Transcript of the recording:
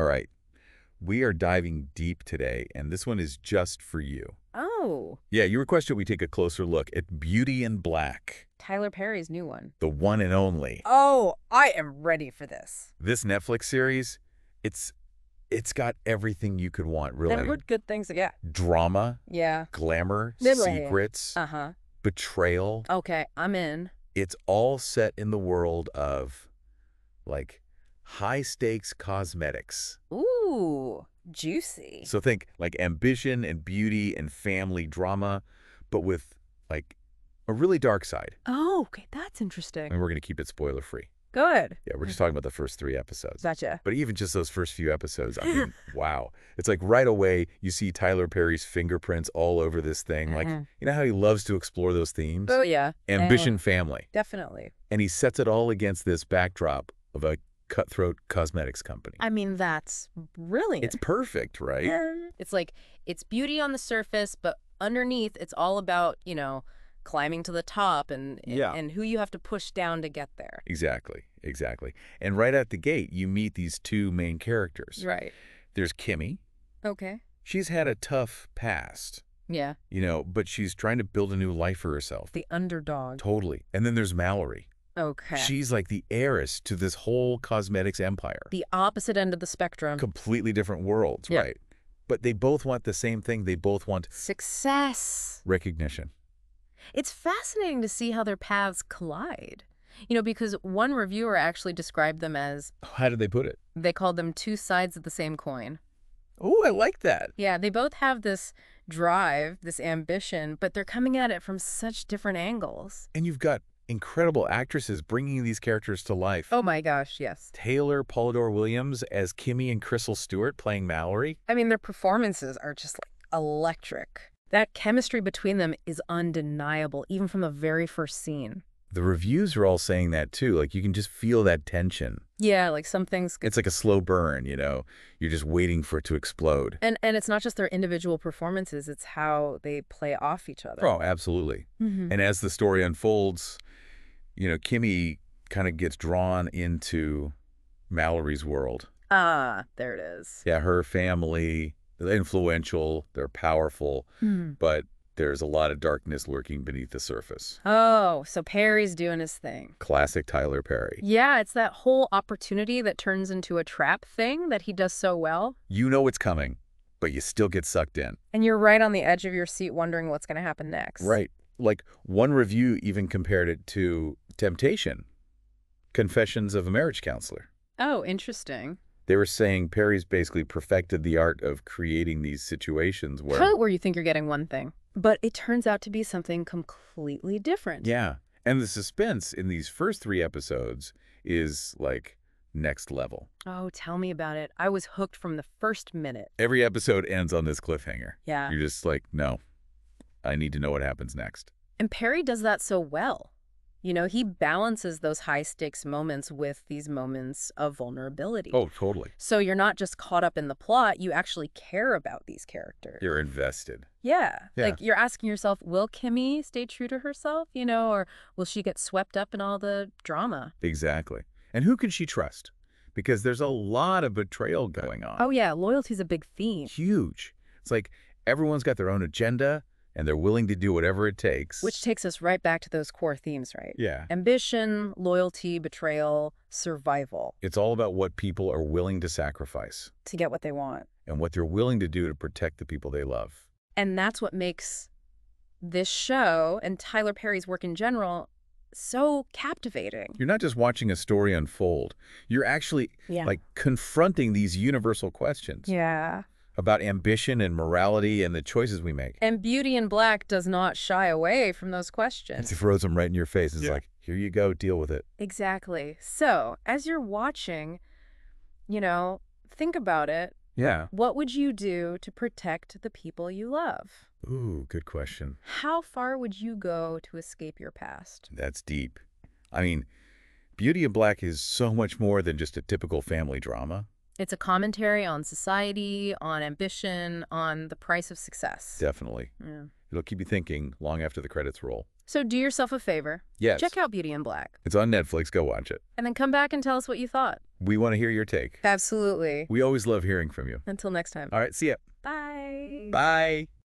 All right. We are diving deep today, and this one is just for you. Oh. Yeah, you requested we take a closer look at Beauty in Black. Tyler Perry's new one. The one and only. Oh, I am ready for this. This Netflix series, it's it's got everything you could want, really. there would good things, yeah. Drama. Yeah. Glamour. Literally. Secrets. Uh-huh. Betrayal. Okay, I'm in. It's all set in the world of, like, high stakes cosmetics. Ooh, juicy. So think like ambition and beauty and family drama, but with like a really dark side. Oh, okay. That's interesting. And we're going to keep it spoiler free. Good. Yeah, we're just talking about the first three episodes. Gotcha. But even just those first few episodes, I mean, wow. It's like right away you see Tyler Perry's fingerprints all over this thing. Mm -hmm. Like, mm-hmm. you know how he loves to explore those themes? Oh, yeah. Ambition and family. Definitely. And he sets it all against this backdrop of a cutthroat cosmetics company. I mean, that's brilliant. It's perfect, right? It's like, it's beauty on the surface, but underneath, it's all about, you know, climbing to the top and, yeah. and who you have to push down to get there. Exactly, exactly. And right at the gate, you meet these two main characters. Right. There's Kimmy. Okay. She's had a tough past. Yeah. You know, but she's trying to build a new life for herself. The underdog. Totally. And then there's Mallory. Okay. She's like the heiress to this whole cosmetics empire. The opposite end of the spectrum. Completely different worlds, yeah. right? But they both want the same thing. They both want success, recognition. It's fascinating to see how their paths collide. You know, because one reviewer actually described them as... How did they put it? They called them two sides of the same coin. Oh, I like that. Yeah, they both have this drive, this ambition, but they're coming at it from such different angles. And you've got incredible actresses bringing these characters to life. Oh my gosh, yes. Taylor Polidor Williams as Kimmy and Crystal Stewart playing Mallory. I mean, their performances are just like electric. That chemistry between them is undeniable, even from the very first scene. The reviews are all saying that too. Like you can just feel that tension. Yeah, like something's. It's like a slow burn, you know. You're just waiting for it to explode. And and it's not just their individual performances; it's how they play off each other. Oh, absolutely. Mm -hmm. And as the story unfolds, you know, Kimmy kind of gets drawn into Mallory's world. Ah, there it is. Yeah, her family, they're influential, they're powerful, mm. but there's a lot of darkness lurking beneath the surface. Oh, so Perry's doing his thing. Classic Tyler Perry. Yeah, it's that whole opportunity that turns into a trap thing that he does so well. You know it's coming, but you still get sucked in. And you're right on the edge of your seat wondering what's going to happen next. Right. Like, one review even compared it to Temptation. Confessions of a Marriage Counselor. Oh, interesting. They were saying Perry's basically perfected the art of creating these situations where... Huh, where you think you're getting one thing, but it turns out to be something completely different. Yeah, and the suspense in these first three episodes is, like, next level. Oh, tell me about it. I was hooked from the first minute. Every episode ends on this cliffhanger. Yeah. You're just like, no, I need to know what happens next. And Perry does that so well. You know, he balances those high stakes moments with these moments of vulnerability. Oh, totally. So you're not just caught up in the plot, you actually care about these characters. You're invested. Yeah. yeah. Like you're asking yourself, will Kimmy stay true to herself, you know, or will she get swept up in all the drama? Exactly. And who can she trust? Because there's a lot of betrayal going on. Oh, yeah. Loyalty's a big theme. Huge. It's like everyone's got their own agenda and they're willing to do whatever it takes. Which takes us right back to those core themes, right? Yeah. Ambition, loyalty, betrayal, survival. It's all about what people are willing to sacrifice. To get what they want. And what they're willing to do to protect the people they love. And that's what makes this show and Tyler Perry's work in general so captivating. You're not just watching a story unfold. You're actually yeah. like confronting these universal questions. Yeah about ambition and morality and the choices we make. And Beauty in Black does not shy away from those questions. It throws them right in your face. It's yeah. like, here you go, deal with it. Exactly. So as you're watching, you know, think about it. Yeah. What would you do to protect the people you love? Ooh, good question. How far would you go to escape your past? That's deep. I mean, Beauty in Black is so much more than just a typical family drama. It's a commentary on society, on ambition, on the price of success. Definitely. Yeah. It'll keep you thinking long after the credits roll. So do yourself a favor. Yes. Check out Beauty in Black. It's on Netflix. Go watch it. And then come back and tell us what you thought. We want to hear your take. Absolutely. We always love hearing from you. Until next time. All right. See ya. Bye. Bye.